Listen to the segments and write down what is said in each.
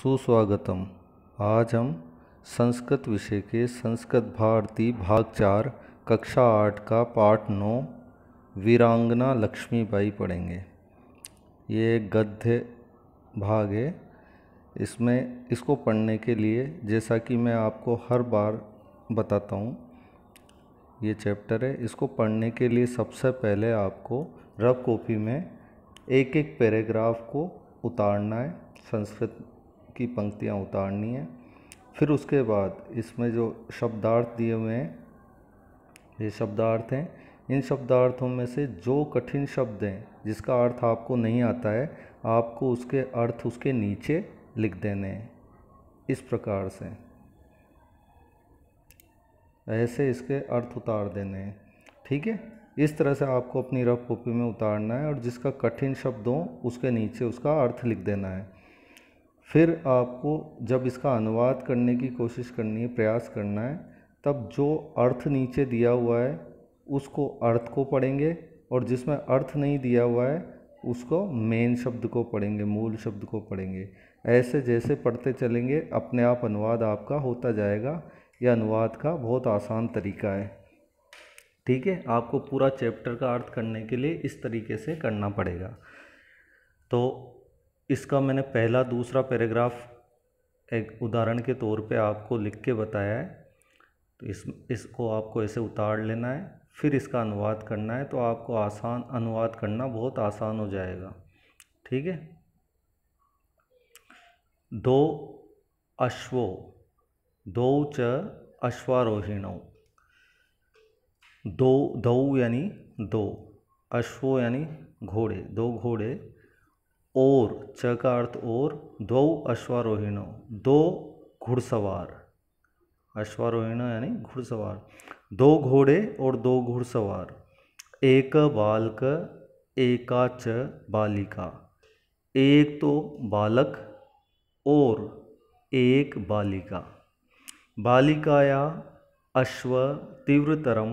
सुस्वागतम आज हम संस्कृत विषय के संस्कृत भारती भाग चार कक्षा आठ का पाठ नौ वीरांगना लक्ष्मीबाई पढ़ेंगे ये गद्य भाग है इसमें इसको पढ़ने के लिए जैसा कि मैं आपको हर बार बताता हूँ ये चैप्टर है इसको पढ़ने के लिए सबसे पहले आपको रफ कॉपी में एक एक पैराग्राफ को उतारना है संस्कृत की पंक्तियाँ उतारनी है फिर उसके बाद इसमें जो शब्दार्थ दिए हुए हैं ये शब्दार्थ हैं इन शब्दार्थों में से जो कठिन शब्द हैं जिसका अर्थ आपको नहीं आता है आपको उसके अर्थ उसके नीचे लिख देने हैं इस प्रकार से ऐसे इसके अर्थ उतार देने हैं ठीक है इस तरह से आपको अपनी रफ कॉपी में उतारना है और जिसका कठिन शब्द हो उसके नीचे उसका अर्थ लिख देना है फिर आपको जब इसका अनुवाद करने की कोशिश करनी है प्रयास करना है तब जो अर्थ नीचे दिया हुआ है उसको अर्थ को पढ़ेंगे और जिसमें अर्थ नहीं दिया हुआ है उसको मेन शब्द को पढ़ेंगे मूल शब्द को पढ़ेंगे ऐसे जैसे पढ़ते चलेंगे अपने आप अनुवाद आपका होता जाएगा यह अनुवाद का बहुत आसान तरीका है ठीक है आपको पूरा चैप्टर का अर्थ करने के लिए इस तरीके से करना पड़ेगा तो इसका मैंने पहला दूसरा पैराग्राफ एक उदाहरण के तौर पे आपको लिख के बताया है तो इस इसको आपको ऐसे उतार लेना है फिर इसका अनुवाद करना है तो आपको आसान अनुवाद करना बहुत आसान हो जाएगा ठीक है दो अश्वो दो च अश्वारोहिणो दो दो यानी दो अश्वो यानी घोड़े दो घोड़े और च का अर्थ और दो अश्वारोहिणो दो घुड़सवार अश्वारोहिण यानी घुड़सवार दो घोड़े और दो घुड़सवार एक बालक एका च बालिका एक तो बालक और एक बालिका बालिकाया अश्व तीव्रतरम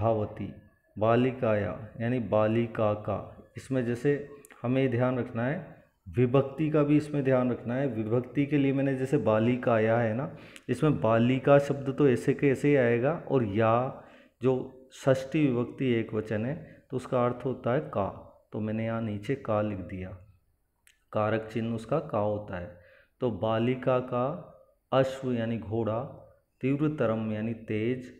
धावती बालिकाया यानी बालिका का इसमें जैसे हमें ध्यान रखना है विभक्ति का भी इसमें ध्यान रखना है विभक्ति के लिए मैंने जैसे बालिका आया है ना इसमें बालिका शब्द तो ऐसे के ऐसे ही आएगा और या जो ष्ठी विभक्ति एक वचन है तो उसका अर्थ होता है का तो मैंने यहाँ नीचे का लिख दिया कारक चिन्ह उसका का होता है तो बालिका का अश्व यानी घोड़ा तीव्र तरम यानी तेज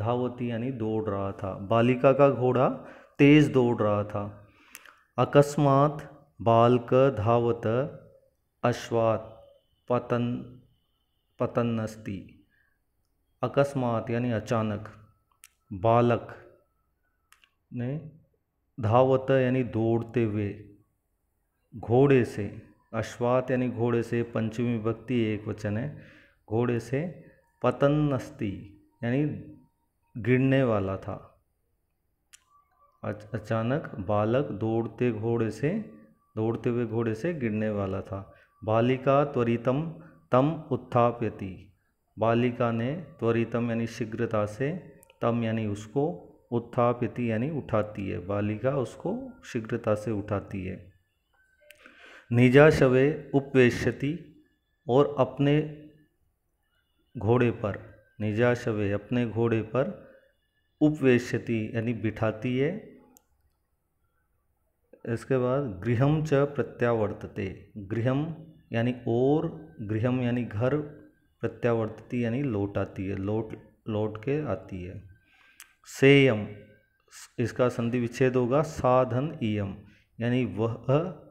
धावती यानी दौड़ रहा था बालिका का घोड़ा तेज दौड़ रहा था अकस्मात् बालक धावत अश्वात् पतन पतन अस्ति अकस्मात् यानी अचानक बालक ने धावत यानी दौड़ते हुए घोड़े से अश्वात यानी घोड़े से पंचमी भक्ति एक वचन है घोड़े से पतन अस्ति यानी गिरने वाला था अचानक बालक दौड़ते घोड़े से दौड़ते हुए घोड़े से गिरने वाला था बालिका त्वरितम तम उत्थाप्यति बालिका ने त्वरितम यानी शीघ्रता से तम यानी उसको उत्थाप्यति यानी उठाती है बालिका उसको शीघ्रता से उठाती है निजा शवे उपवेशति और अपने घोड़े पर निजा शवे अपने घोड़े पर उपवेशति यानी बिठाती है इसके बाद गृहम च प्रत्यावर्तते गृहम यानी और गृहम यानी घर प्रत्यावर्तती यानी लौट आती है लौट लौट के आती है सेयम इसका संधि विच्छेद होगा साधन इयम यानी वह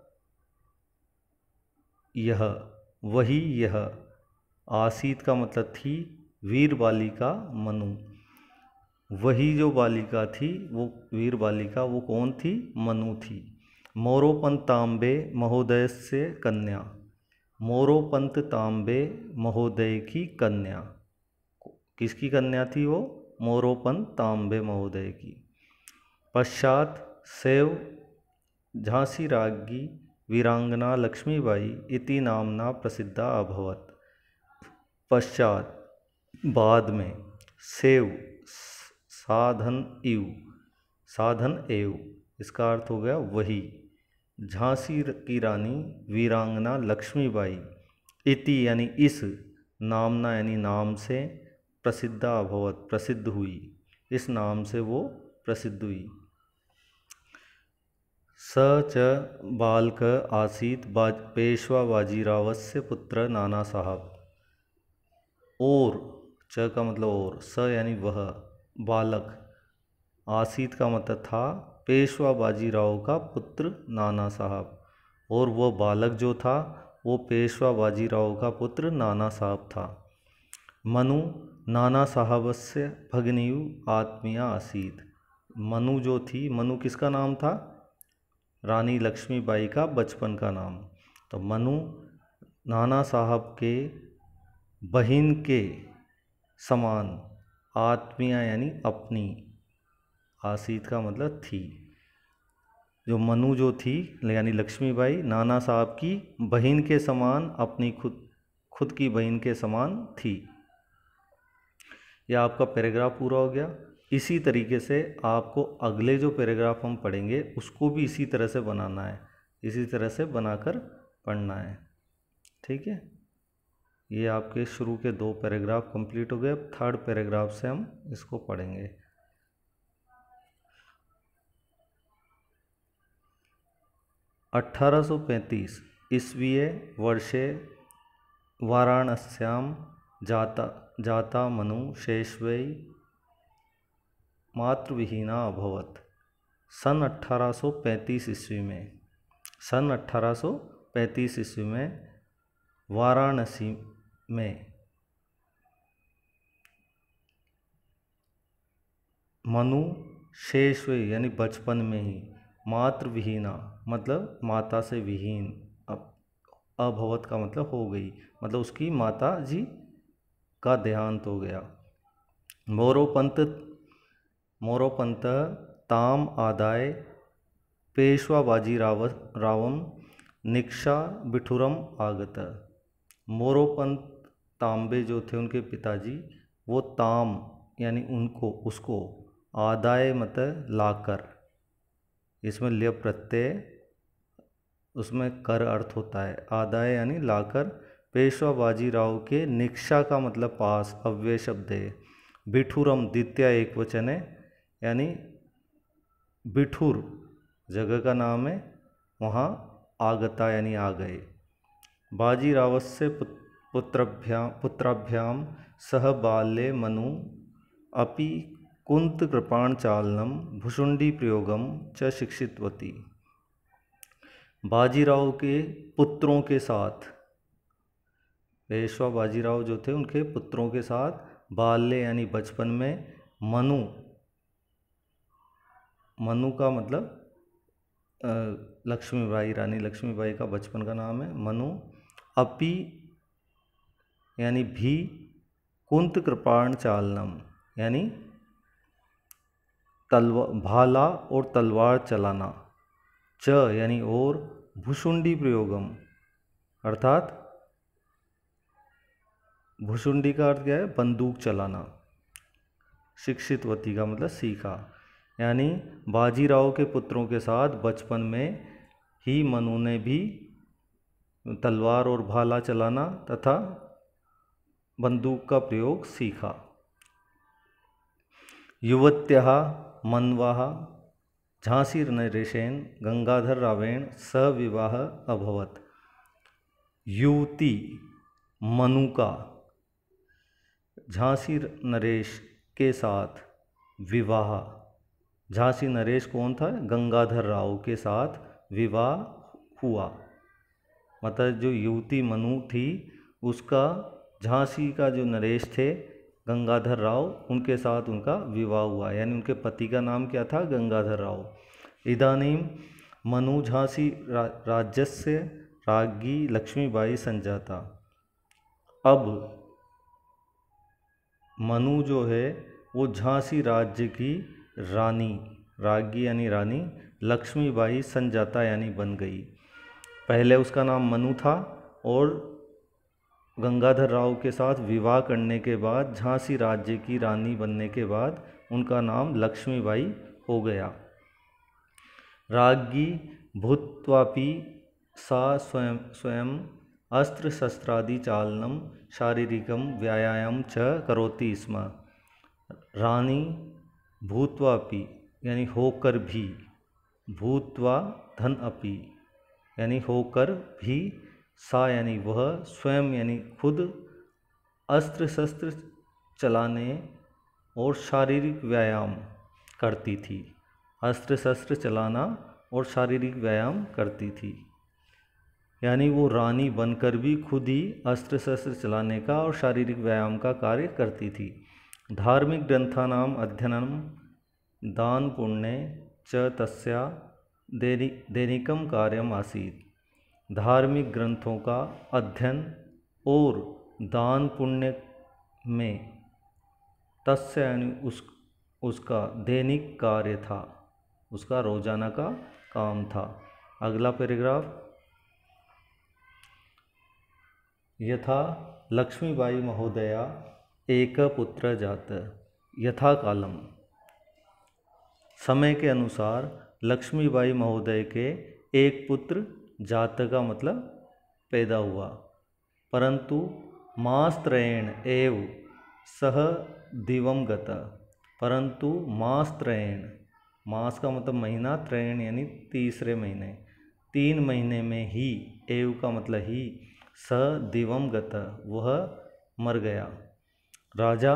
यह वही यह आसीत का मतलब थी वीर बालिका मनु वही जो बालिका थी वो वीर बालिका वो कौन थी मनु थी मोरोपंत तांबे महोदय से कन्या मोरोपंत तांबे महोदय की कन्या किसकी कन्या थी वो मोरोपंत तांबे महोदय की पश्चात सेव झांसी रागी वीरांगना लक्ष्मीबाई इति नामना प्रसिद्धा अभवत पश्चात बाद में सेव साधन इव साधन एव इसका अर्थ हो गया वही झांसी की रानी वीरांगना लक्ष्मीबाई इति यानी इस नामना यानी नाम से प्रसिद्धा अभवत प्रसिद्ध हुई इस नाम से वो प्रसिद्ध हुई स च बालक आसीत बाज, पेशवा से पुत्र नाना साहब और च का मतलब और स यानी वह बालक आसीत का मतलब था पेशवा बाजीराव का पुत्र नाना साहब और वह बालक जो था वो पेशवा बाजीराव का पुत्र नाना साहब था मनु नाना साहब से भगनीयु आत्मीय आसीत मनु जो थी मनु किसका नाम था रानी लक्ष्मीबाई का बचपन का नाम तो मनु नाना साहब के बहन के समान आत्मिया यानी अपनी आसीत का मतलब थी जो मनु जो थी यानी लक्ष्मीबाई नाना साहब की बहन के समान अपनी खुद खुद की बहन के समान थी यह आपका पैराग्राफ पूरा हो गया इसी तरीके से आपको अगले जो पैराग्राफ हम पढ़ेंगे उसको भी इसी तरह से बनाना है इसी तरह से बनाकर पढ़ना है ठीक है ये आपके शुरू के दो पैराग्राफ कंप्लीट हो गए अब थर्ड पैराग्राफ से हम इसको पढ़ेंगे अठारह सौ पैंतीस ईस्वीय वर्षे वाराणस्याम जाता जाता मनु शेषवई मातृविहीना अभवत सन 1835 ईस्वी में सन 1835 ईस्वी में वाराणसी में मनु शेष हुए यानी बचपन में ही मात्र विहीना मतलब माता से विहीन अब अभवत का मतलब हो गई मतलब उसकी माता जी का देहांत हो गया मोरोपंत मोरोपंत ताम आदाय पेशवा बाजी राव रावम निक्षा बिठुरम आगत मोरोपंत तांबे जो थे उनके पिताजी वो ताम यानी उनको उसको आदाय मत लाकर इसमें लिय प्रत्यय उसमें कर अर्थ होता है आदाय यानी लाकर पेशवा बाजीराव के निक्षा का मतलब पास अव्यय शब्द है बिठुरम द्वितीय एक वचन है यानी बिठुर जगह का नाम है वहाँ आगता यानी आ गए बाजीरावत से पुत्र पुत्रभ्या पुत्राभ्यां सह बाल्ये मनु अपि भुषुंडी प्रयोगम च शिक्षितवती बाजीराव के पुत्रों के साथ पेशवा बाजीराव जो थे उनके पुत्रों के साथ बाल्य यानी बचपन में मनु मनु का मतलब लक्ष्मीबाई रानी लक्ष्मीबाई का बचपन का नाम है मनु अपि यानी भी कुंत कृपाण चालनम यानी तलवा भाला और तलवार चलाना च यानी और भुसुंडी प्रयोगम अर्थात भुसुंडी का अर्थ क्या है बंदूक चलाना शिक्षितवती का मतलब सीखा यानी बाजीराव के पुत्रों के साथ बचपन में ही मनु ने भी तलवार और भाला चलाना तथा बंदूक का प्रयोग सीखा युवत्या मनवाह झांसी नरेशेन गंगाधर रावेण सविवाह अभवत युवती मनुका झांसी नरेश के साथ विवाह झांसी नरेश कौन था गंगाधर राव के साथ विवाह हुआ मतलब जो युवती मनु थी उसका झांसी का जो नरेश थे गंगाधर राव उनके साथ उनका विवाह हुआ यानी उनके पति का नाम क्या था गंगाधर राव इदानीम मनु झांसी रा, राजस्य रागी लक्ष्मीबाई संजाता अब मनु जो है वो झांसी राज्य की रानी रागी यानी रानी लक्ष्मीबाई संजाता यानी बन गई पहले उसका नाम मनु था और गंगाधर राव के साथ विवाह करने के बाद झांसी राज्य की रानी बनने के बाद उनका नाम लक्ष्मीबाई हो गया रागी भूतवापी सा स्वयं स्वयं अस्त्र शस्त्रादि चालनम शारीरिकम व्यायाम च करोति स्म रानी भूतवापी यानी होकर भी भूतवा धन अपी यानी होकर भी सा यानी वह स्वयं यानी खुद अस्त्र शस्त्र चलाने और शारीरिक व्यायाम करती थी अस्त्र शस्त्र चलाना और शारीरिक व्यायाम करती थी यानी वो रानी बनकर भी खुद ही अस्त्र शस्त्र चलाने का और शारीरिक व्यायाम का कार्य करती थी धार्मिक नाम अध्ययनम दान पुण्य च तस्या दैनिकम कार्यम आसीत धार्मिक ग्रंथों का अध्ययन और दान पुण्य में तस् यानी उस उसका दैनिक कार्य था उसका रोजाना का काम था अगला पैराग्राफ यथा लक्ष्मीबाई महोदया एक पुत्र जात यथा कालम समय के अनुसार लक्ष्मीबाई महोदय के एक पुत्र जात का मतलब पैदा हुआ परंतु मास्त्रेण एव सह दिवम गता परंतु मास्त्रेण मास का मतलब महीना त्रेण यानी तीसरे महीने तीन महीने में ही एव का मतलब ही स दिवम गता वह मर गया राजा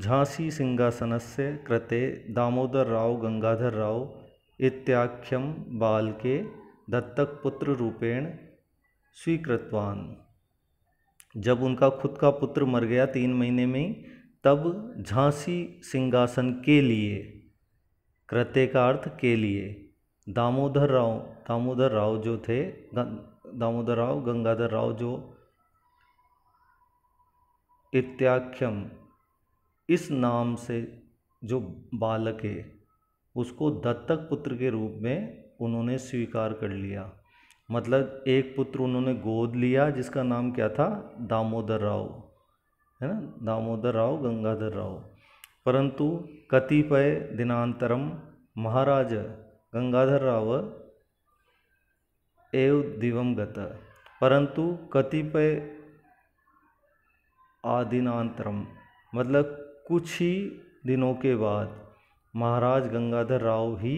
झांसी सिंहासन से कृते दामोदर राव गंगाधर राव इत्याख्यम बाल के दत्तक पुत्र रूपेण स्वीकृतवान जब उनका खुद का पुत्र मर गया तीन महीने में ही तब झांसी सिंहासन के लिए कृत्य का अर्थ के लिए दामोदर राव दामोदर राव जो थे दामोदर राव गंगाधर राव जो इत्याख्यम इस नाम से जो बालक है उसको दत्तक पुत्र के रूप में उन्होंने स्वीकार कर लिया मतलब एक पुत्र उन्होंने गोद लिया जिसका नाम क्या था दामोदर राव है ना दामोदर राव गंगाधर राव परंतु कतिपय दिनांतरम महाराज गंगाधर राव एव दिवम गत परंतु कतिपय आदिनांतरम मतलब कुछ ही दिनों के बाद महाराज गंगाधर राव ही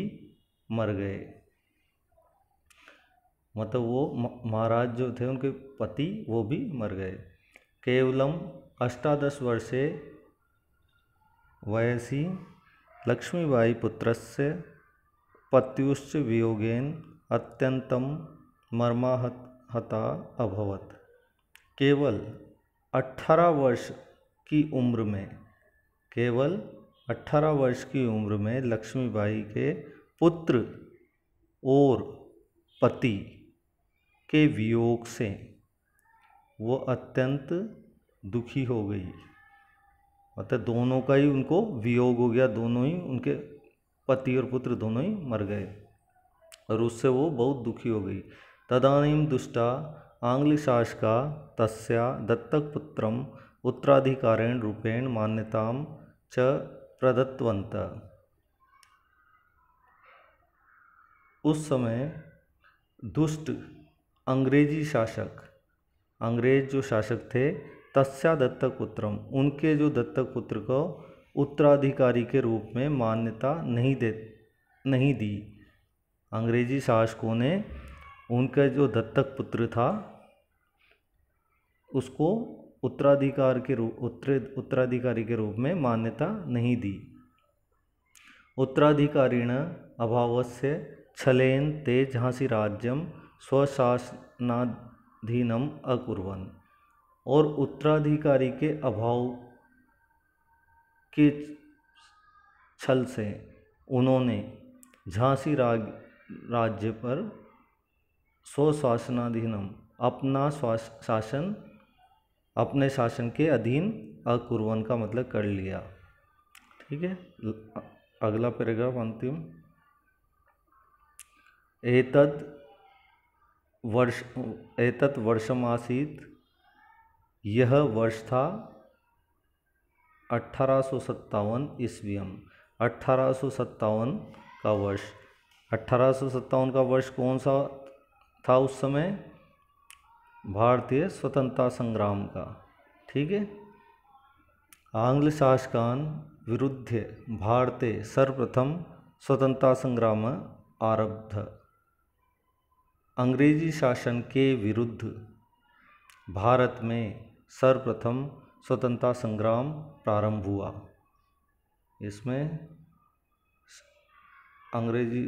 मर गए मतलब वो महाराज जो थे उनके पति वो भी मर गए केवलम अष्टादश वर्षे वयसी लक्ष्मीबाई से पत्युश्च वियोगेन अत्यंतम मर्माहता अभवत केवल अठारह वर्ष की उम्र में केवल अठारह वर्ष की उम्र में लक्ष्मीबाई के पुत्र और पति के वियोग से वो अत्यंत दुखी हो गई अतः दोनों का ही उनको वियोग हो गया दोनों ही उनके पति और पुत्र दोनों ही मर गए और उससे वो बहुत दुखी हो गई तदानीम दुष्टा आंग्लशासका तस्या पुत्र उत्तराधिकारेण रूपेण मान्यता च प्रदत्तवंत उस समय दुष्ट अंग्रेजी शासक अंग्रेज जो शासक थे तस्या पुत्रम उनके जो दत्तक पुत्र को उत्तराधिकारी के रूप में मान्यता नहीं दे नहीं दी अंग्रेजी शासकों ने उनका जो दत्तक पुत्र था उसको उत्तराधिकार के रूप उत्तर उत्तराधिकारी के रूप में मान्यता नहीं दी उत्तराधिकारीण से छलेन तेज झांसी राज्यम स्वशासनाधीनम अकुर्वन और उत्तराधिकारी के अभाव के छल से उन्होंने झांसी राज राज्य पर स्वशासनाधीनम अपना शासन अपने शासन के अधीन अकुर्वन का मतलब कर लिया ठीक है अगला पैराग्राफ अंतिम एतद वर्ष एतत वर्षम आसीत यह वर्ष था अठारह सौ सत्तावन अठारह सौ सत्तावन का वर्ष अठारह सौ सत्तावन का वर्ष कौन सा था उस समय भारतीय स्वतंत्रता संग्राम का ठीक है आंग्ल शासकान विरुद्ध भारते सर्वप्रथम स्वतंत्रता संग्राम आरब्ध अंग्रेजी शासन के विरुद्ध भारत में सर्वप्रथम स्वतंत्रता संग्राम प्रारंभ हुआ इसमें अंग्रेजी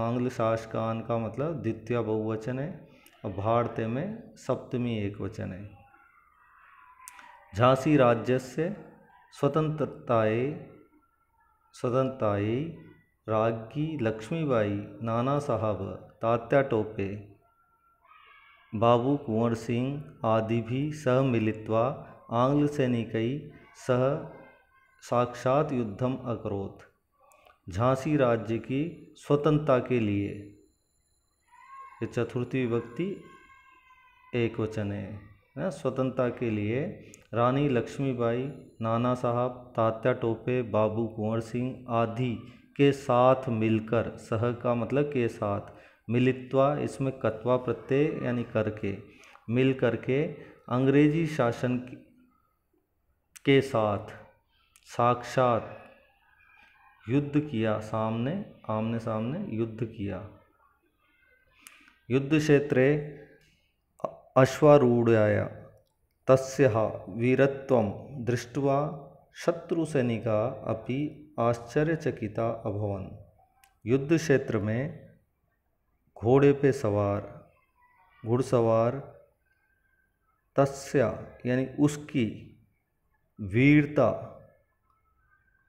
आंग्ल शासकान का मतलब द्वितीय बहुवचन है और भारतीय में सप्तमी एक वचन है झांसी राज्य से स्वतंत्रताए स्वतंत्रताई राज्ञी लक्ष्मीबाई नाना साहब तात्या टोपे बाबू कुंवर सिंह आदि भी सह मिलित्वा आंग्ल सैनिक सह साक्षात युद्धम अकरोत झांसी राज्य की स्वतंत्रता के लिए ये चतुर्थी विभक्ति एक वचन है ना स्वतंत्रता के लिए रानी लक्ष्मीबाई नाना साहब तात्या टोपे बाबू कुंवर सिंह आदि के साथ मिलकर सह का मतलब के साथ मिलित्वा इसमें कत्वा प्रत्यय यानी करके मिल करके अंग्रेजी शासन के साथ साक्षात युद्ध किया सामने आमने सामने युद्ध किया युद्ध क्षेत्र अश्वारूढ़ाया तस्या वीरत्व शत्रु सैनिका अपि आश्चर्यचकिता अभवन युद्ध क्षेत्र में घोड़े पे सवार घुड़सवार तस्या यानी उसकी वीरता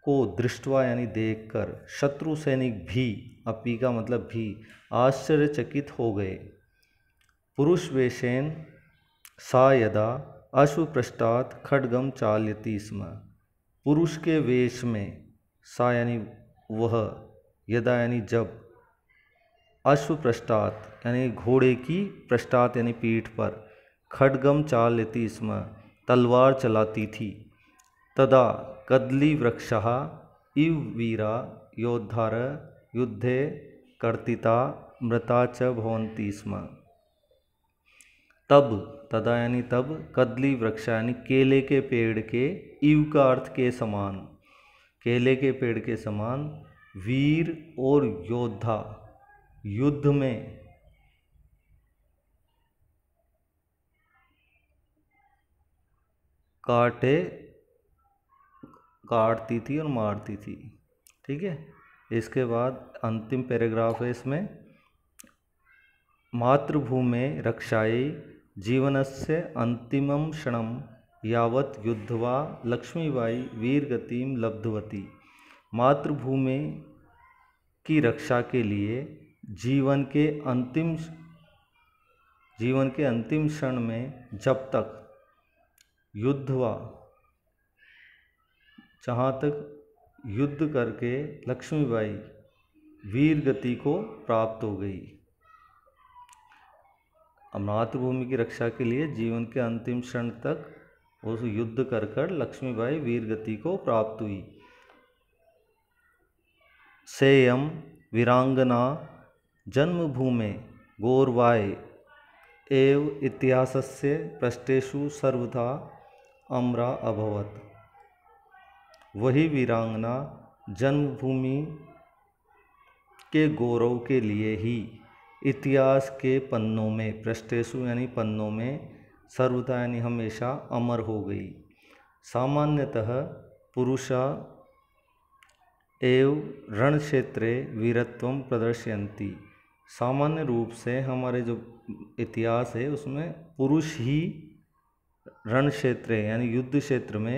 को दृष्टवा यानी देखकर शत्रु सैनिक भी अपी का मतलब भी आश्चर्यचकित हो गए पुरुष वेशेन सा यदा अश्वपृष्ठात खडगम चाल्यति स्म पुरुष के वेश में सा यानी वह यदा यानी जब अश्व पृष्ठात यानी घोड़े की पृष्ठात यानी पीठ पर खडगम चाल लेती इसमें तलवार चलाती थी तदा कदली वृक्ष इव वीरा योद्धार युद्धे कर्तिता मृता च भवंती स्म तब तदा यानी तब कदली वृक्ष यानी केले के पेड़ के इव का अर्थ के समान केले के पेड़ के समान वीर और योद्धा युद्ध में काटे काटती थी और मारती थी ठीक है इसके बाद अंतिम पैराग्राफ है इसमें मातृभूमि रक्षाए जीवनस्य अंतिम क्षण यावत युद्धवा लक्ष्मीबाई वीरगतिम लब्धवती मातृभूमि की रक्षा के लिए जीवन के अंतिम जीवन के अंतिम क्षण में जब तक युद्ध हुआ जहाँ तक युद्ध करके लक्ष्मीबाई वीर गति को प्राप्त हो गई मातृभूमि की रक्षा के लिए जीवन के अंतिम क्षण तक उस युद्ध कर कर लक्ष्मीबाई वीर गति को प्राप्त हुई सेयम वीरांगना जन्मभूमे गोरवाय एव इतिहासस्य पृष्ठेशु सर्वथा अमरा अभवत वही वीरांगना जन्मभूमि के गौरव के लिए ही इतिहास के पन्नों में पृष्ठेशु यानी पन्नों में सर्वथा यानी हमेशा अमर हो गई सामान्यतः पुरुषा एव रण क्षेत्रे वीरत्व प्रदर्शयती सामान्य रूप से हमारे जो इतिहास है उसमें पुरुष ही रण क्षेत्र यानी युद्ध क्षेत्र में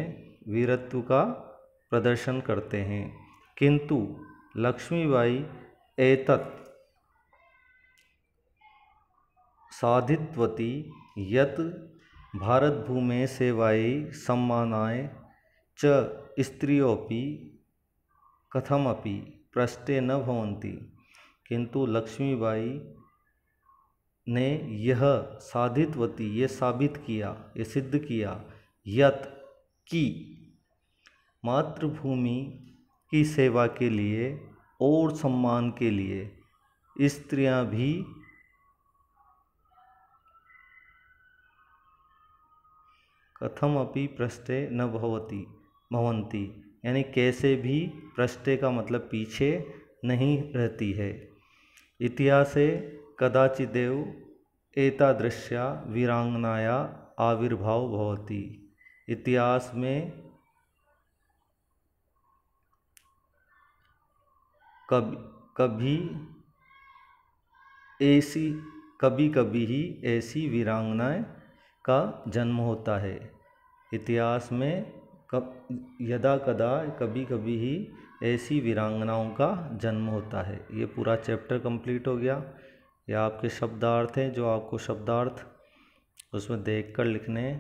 वीरत्व का प्रदर्शन करते हैं किंतु लक्ष्मीबाई एतत् साधित्वती यत भारत भूमि सेवाएं सम्मानाय च स्त्रियों कथमपि पृष्ठे न भवंती किंतु लक्ष्मीबाई ने यह साधितवती ये साबित किया ये सिद्ध किया यत कि मातृभूमि की सेवा के लिए और सम्मान के लिए स्त्रियां भी कथम अपि पृष्ठे न भवती भवंती यानी कैसे भी पृष्ठे का मतलब पीछे नहीं रहती है इतिहासे कदाचिदेव एतादृश्या वीरांगनाया आविर्भाव भवति इतिहास में कभी कभी ऐसी कभी कभी ही ऐसी वीरांगनाएं का जन्म होता है इतिहास में कब यदा कदा कभी कभी ही ऐसी वीरांगनाओं का जन्म होता है ये पूरा चैप्टर कंप्लीट हो गया ये आपके शब्दार्थ हैं जो आपको शब्दार्थ उसमें देख कर लिखने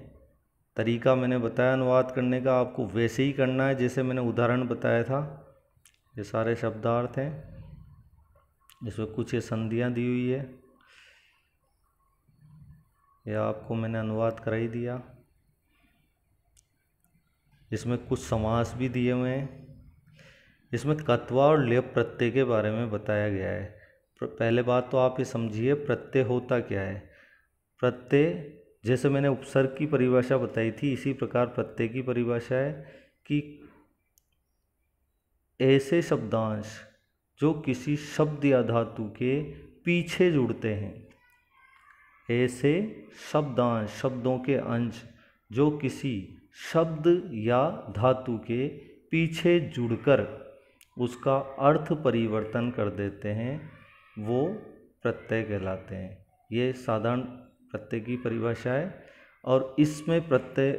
तरीका मैंने बताया अनुवाद करने का आपको वैसे ही करना है जैसे मैंने उदाहरण बताया था ये सारे शब्दार्थ हैं इसमें कुछ ये संधियाँ दी हुई है यह आपको मैंने अनुवाद करा ही दिया इसमें कुछ समास भी दिए हुए हैं इसमें कत्वा और लेप प्रत्यय के बारे में बताया गया है पहले बात तो आप ये समझिए प्रत्यय होता क्या है प्रत्यय जैसे मैंने उपसर्ग की परिभाषा बताई थी इसी प्रकार प्रत्यय की परिभाषा है कि ऐसे शब्दांश जो किसी शब्द या धातु के पीछे जुड़ते हैं ऐसे शब्दांश शब्दों के अंश जो किसी शब्द या धातु के पीछे जुड़कर उसका अर्थ परिवर्तन कर देते हैं वो प्रत्यय कहलाते हैं ये साधारण प्रत्यय की परिभाषा है और इसमें प्रत्यय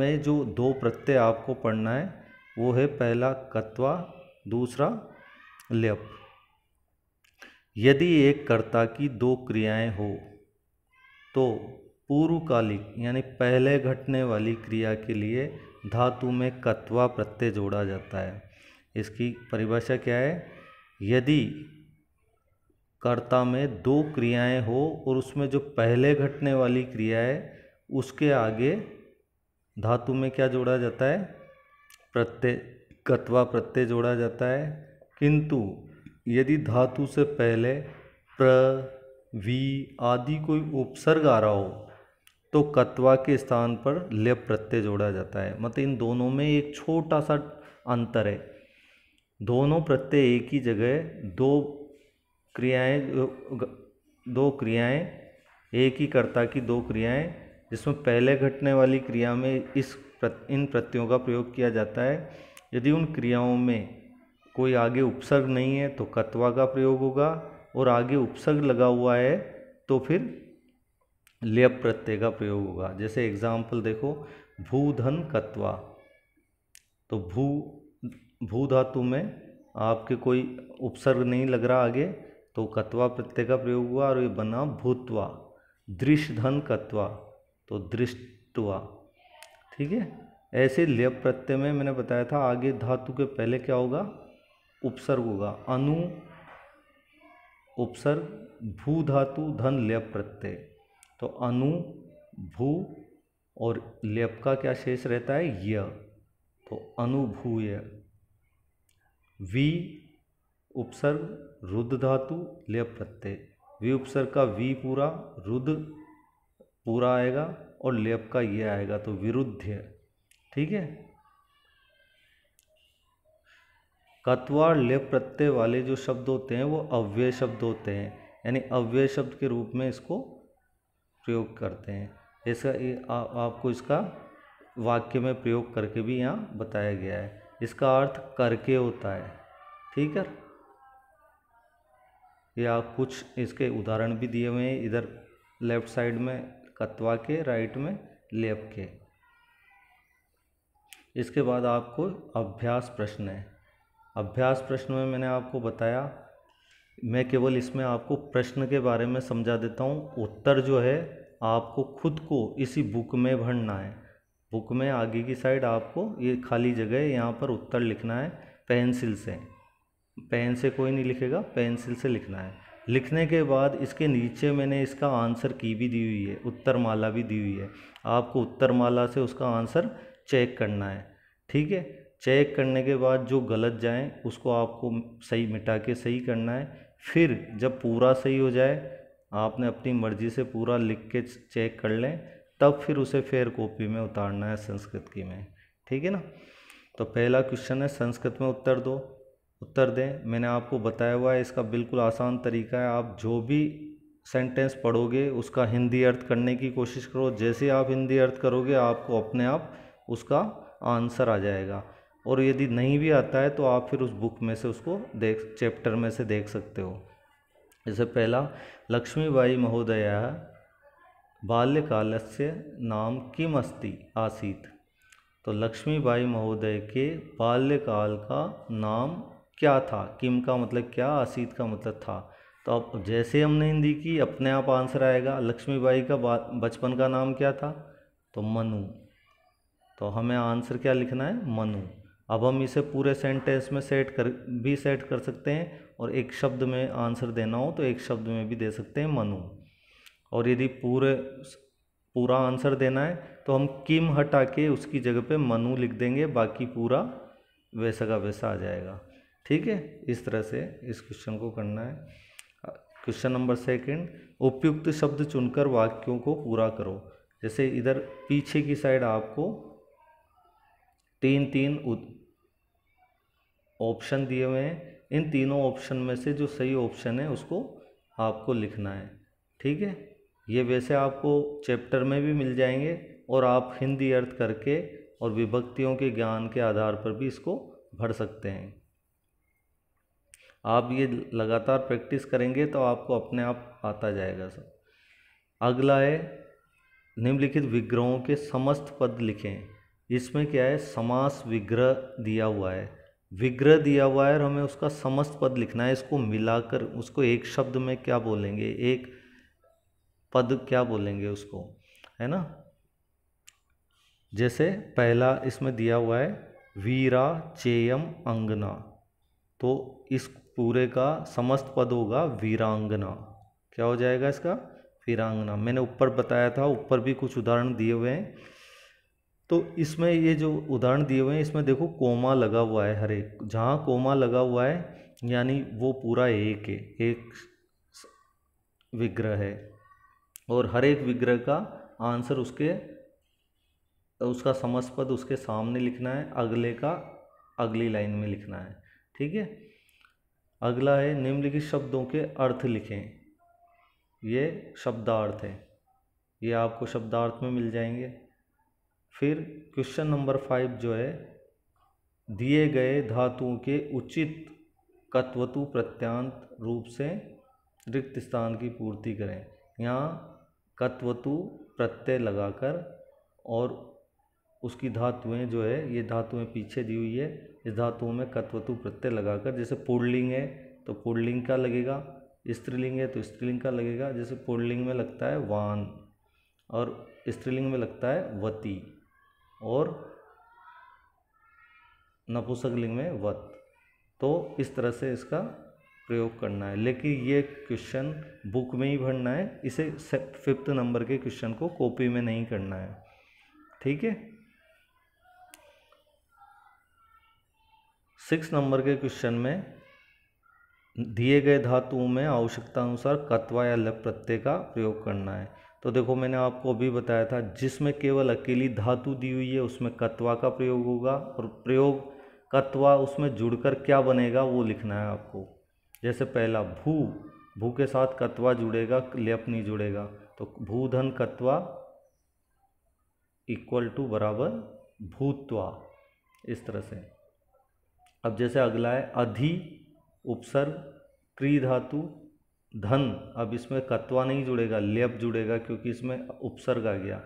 में जो दो प्रत्यय आपको पढ़ना है वो है पहला कत्वा दूसरा लेप यदि एक कर्ता की दो क्रियाएं हो तो पूर्वकालिक यानी पहले घटने वाली क्रिया के लिए धातु में कत्वा प्रत्यय जोड़ा जाता है इसकी परिभाषा क्या है यदि कर्ता में दो क्रियाएं हो और उसमें जो पहले घटने वाली क्रिया है उसके आगे धातु में क्या जोड़ा जाता है प्रत्यय कत्वा प्रत्यय जोड़ा जाता है किंतु यदि धातु से पहले प्र वी आदि कोई उपसर्ग आ रहा हो तो कत्वा के स्थान पर लेप प्रत्यय जोड़ा जाता है मतलब इन दोनों में एक छोटा सा अंतर है दोनों प्रत्यय एक ही जगह दो क्रियाएं दो क्रियाएं एक ही कर्ता की दो क्रियाएं जिसमें पहले घटने वाली क्रिया में इस इन प्रत्ययों का प्रयोग किया जाता है यदि उन क्रियाओं में कोई आगे उपसर्ग नहीं है तो कत्वा का प्रयोग होगा और आगे उपसर्ग लगा हुआ है तो फिर लेप प्रत्यय का प्रयोग होगा जैसे एग्जाम्पल देखो भू धन कत्वा तो भू भू धातु में आपके कोई उपसर्ग नहीं लग रहा आगे तो कत्वा प्रत्यय का प्रयोग हुआ और ये बना भूतवा दृश्य धन कत्वा तो दृष्टवा ठीक है ऐसे लेप प्रत्यय में मैंने बताया था आगे धातु के पहले क्या होगा उपसर्ग होगा अनु उपसर्ग भू धातु धन लेप प्रत्यय तो अनु भू और लेप का क्या शेष रहता है य तो अनुभूय वी उपसर्ग रुद्ध धातु ले प्रत्यय वी उपसर्ग का वी पूरा रुद्ध पूरा आएगा और लेप का ये आएगा तो विरुद्ध ठीक है कत्वार लेप प्रत्यय वाले जो शब्द होते हैं वो अव्यय शब्द होते हैं यानी अव्यय शब्द के रूप में इसको प्रयोग करते हैं ऐसा आपको इसका वाक्य में प्रयोग करके भी यहाँ बताया गया है इसका अर्थ करके होता है ठीक है या कुछ इसके उदाहरण भी दिए हुए हैं इधर लेफ्ट साइड में कत्वा के राइट में लेप के इसके बाद आपको अभ्यास प्रश्न है अभ्यास प्रश्न में मैंने आपको बताया मैं केवल इसमें आपको प्रश्न के बारे में समझा देता हूँ उत्तर जो है आपको खुद को इसी बुक में भरना है बुक में आगे की साइड आपको ये खाली जगह है यहाँ पर उत्तर लिखना है पेंसिल से पेन से कोई नहीं लिखेगा पेंसिल से लिखना है लिखने के बाद इसके नीचे मैंने इसका आंसर की भी दी हुई है उत्तर माला भी दी हुई है आपको उत्तर माला से उसका आंसर चेक करना है ठीक है चेक करने के बाद जो गलत जाए उसको आपको सही मिटा के सही करना है फिर जब पूरा सही हो जाए आपने अपनी मर्ज़ी से पूरा लिख के चेक कर लें तब फिर उसे फेयर कॉपी में उतारना है संस्कृत की में ठीक है ना तो पहला क्वेश्चन है संस्कृत में उत्तर दो उत्तर दें मैंने आपको बताया हुआ है इसका बिल्कुल आसान तरीका है आप जो भी सेंटेंस पढ़ोगे उसका हिंदी अर्थ करने की कोशिश करो जैसे आप हिंदी अर्थ करोगे आपको अपने आप उसका आंसर आ जाएगा और यदि नहीं भी आता है तो आप फिर उस बुक में से उसको देख चैप्टर में से देख सकते हो जैसे पहला लक्ष्मीबाई महोदया बाल्यकाल से नाम किम अस्ति आसीत तो लक्ष्मीबाई महोदय के बाल्यकाल का नाम क्या था किम का मतलब क्या आसीत का मतलब था तो अब जैसे हमने हिंदी की अपने आप आंसर आएगा लक्ष्मीबाई का बचपन का नाम क्या था तो मनु तो हमें आंसर क्या लिखना है मनु अब हम इसे पूरे सेंटेंस में सेट कर भी सेट कर सकते हैं और एक शब्द में आंसर देना हो तो एक शब्द में भी दे सकते हैं मनु और यदि पूरे पूरा आंसर देना है तो हम किम हटा के उसकी जगह पे मनु लिख देंगे बाकी पूरा वैसा का वैसा आ जाएगा ठीक है इस तरह से इस क्वेश्चन को करना है क्वेश्चन नंबर सेकंड उपयुक्त शब्द चुनकर वाक्यों को पूरा करो जैसे इधर पीछे की साइड आपको तीन तीन ऑप्शन दिए हुए हैं इन तीनों ऑप्शन में से जो सही ऑप्शन है उसको आपको लिखना है ठीक है ये वैसे आपको चैप्टर में भी मिल जाएंगे और आप हिंदी अर्थ करके और विभक्तियों के ज्ञान के आधार पर भी इसको भर सकते हैं आप ये लगातार प्रैक्टिस करेंगे तो आपको अपने आप आता जाएगा सर अगला है निम्नलिखित विग्रहों के समस्त पद लिखें इसमें क्या है समास विग्रह दिया हुआ है विग्रह दिया हुआ है और हमें उसका समस्त पद लिखना है इसको मिलाकर उसको एक शब्द में क्या बोलेंगे एक पद क्या बोलेंगे उसको है ना जैसे पहला इसमें दिया हुआ है वीरा चेयम अंगना तो इस पूरे का समस्त पद होगा वीरांगना क्या हो जाएगा इसका वीरांगना मैंने ऊपर बताया था ऊपर भी कुछ उदाहरण दिए हुए हैं तो इसमें ये जो उदाहरण दिए हुए हैं इसमें देखो कोमा लगा हुआ है हर एक जहाँ कोमा लगा हुआ है यानी वो पूरा एक है एक विग्रह है और हर एक विग्रह का आंसर उसके उसका समस्पद उसके सामने लिखना है अगले का अगली लाइन में लिखना है ठीक है अगला है निम्नलिखित शब्दों के अर्थ लिखें ये शब्दार्थ है ये आपको शब्दार्थ में मिल जाएंगे फिर क्वेश्चन नंबर फाइव जो है दिए गए धातुओं के उचित कत्वतु प्रत्यांत रूप से रिक्त स्थान की पूर्ति करें यहाँ कत्वतु प्रत्यय लगाकर और उसकी धातुएँ जो है ये धातुएँ पीछे दी हुई है इस धातुओं में कत्वतु प्रत्यय लगाकर जैसे पुर्लिंग है तो पुर्लिंग का लगेगा स्त्रीलिंग है तो स्त्रीलिंग का लगेगा जैसे पुड़लिंग में लगता है वान और स्त्रीलिंग में लगता है वती और नपुसकलिंग में वत तो इस तरह से इसका प्रयोग करना है लेकिन ये क्वेश्चन बुक में ही भरना है इसे फिफ्थ नंबर के क्वेश्चन को कॉपी में नहीं करना है ठीक है सिक्स नंबर के क्वेश्चन में दिए गए धातुओं में आवश्यकता अनुसार कत्वा या लप प्रत्यय का प्रयोग करना है तो देखो मैंने आपको अभी बताया था जिसमें केवल अकेली धातु दी हुई है उसमें कत्वा का प्रयोग होगा और प्रयोग कत्वा उसमें जुड़कर क्या बनेगा वो लिखना है आपको जैसे पहला भू भू के साथ कत्वा जुड़ेगा लेप नहीं जुड़ेगा तो भूधन कत्वा इक्वल टू बराबर भूत्वा इस तरह से अब जैसे अगला है अधि उपसर्ग क्री धातु धन अब इसमें कत्वा नहीं जुड़ेगा लेप जुड़ेगा क्योंकि इसमें उपसर्ग आ गया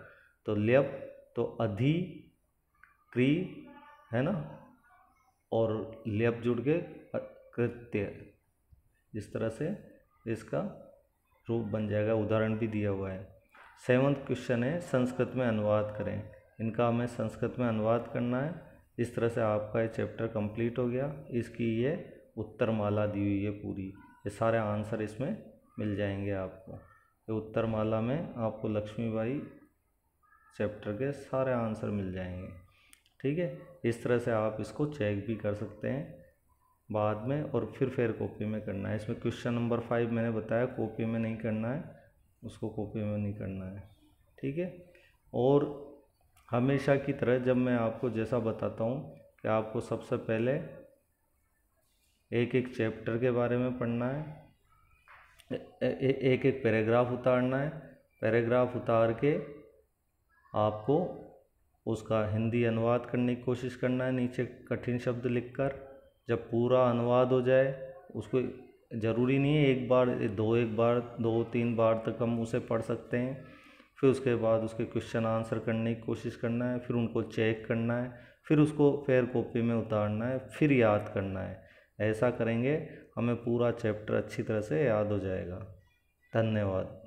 तो लेप तो अधि क्री है ना और लेप जुड़ के कृत्य इस तरह से इसका रूप बन जाएगा उदाहरण भी दिया हुआ है सेवन्थ क्वेश्चन है संस्कृत में अनुवाद करें इनका हमें संस्कृत में अनुवाद करना है इस तरह से आपका ये चैप्टर कंप्लीट हो गया इसकी ये उत्तरमाला दी हुई है पूरी ये सारे आंसर इसमें मिल जाएंगे आपको ये उत्तरमाला में आपको लक्ष्मीबाई चैप्टर के सारे आंसर मिल जाएंगे ठीक है इस तरह से आप इसको चेक भी कर सकते हैं बाद में और फिर फेयर कॉपी में करना है इसमें क्वेश्चन नंबर फाइव मैंने बताया कॉपी में नहीं करना है उसको कॉपी में नहीं करना है ठीक है और हमेशा की तरह जब मैं आपको जैसा बताता हूँ कि आपको सबसे पहले एक एक चैप्टर के बारे में पढ़ना है ए, एक एक पैराग्राफ उतारना है पैराग्राफ उतार के आपको उसका हिंदी अनुवाद करने की कोशिश करना है नीचे कठिन शब्द लिखकर जब पूरा अनुवाद हो जाए उसको ज़रूरी नहीं है एक बार दो एक बार दो तीन बार तक हम उसे पढ़ सकते हैं फिर उसके बाद उसके क्वेश्चन आंसर करने की कोशिश करना है फिर उनको चेक करना है फिर उसको फेयर कॉपी में उतारना है फिर याद करना है ऐसा करेंगे हमें पूरा चैप्टर अच्छी तरह से याद हो जाएगा धन्यवाद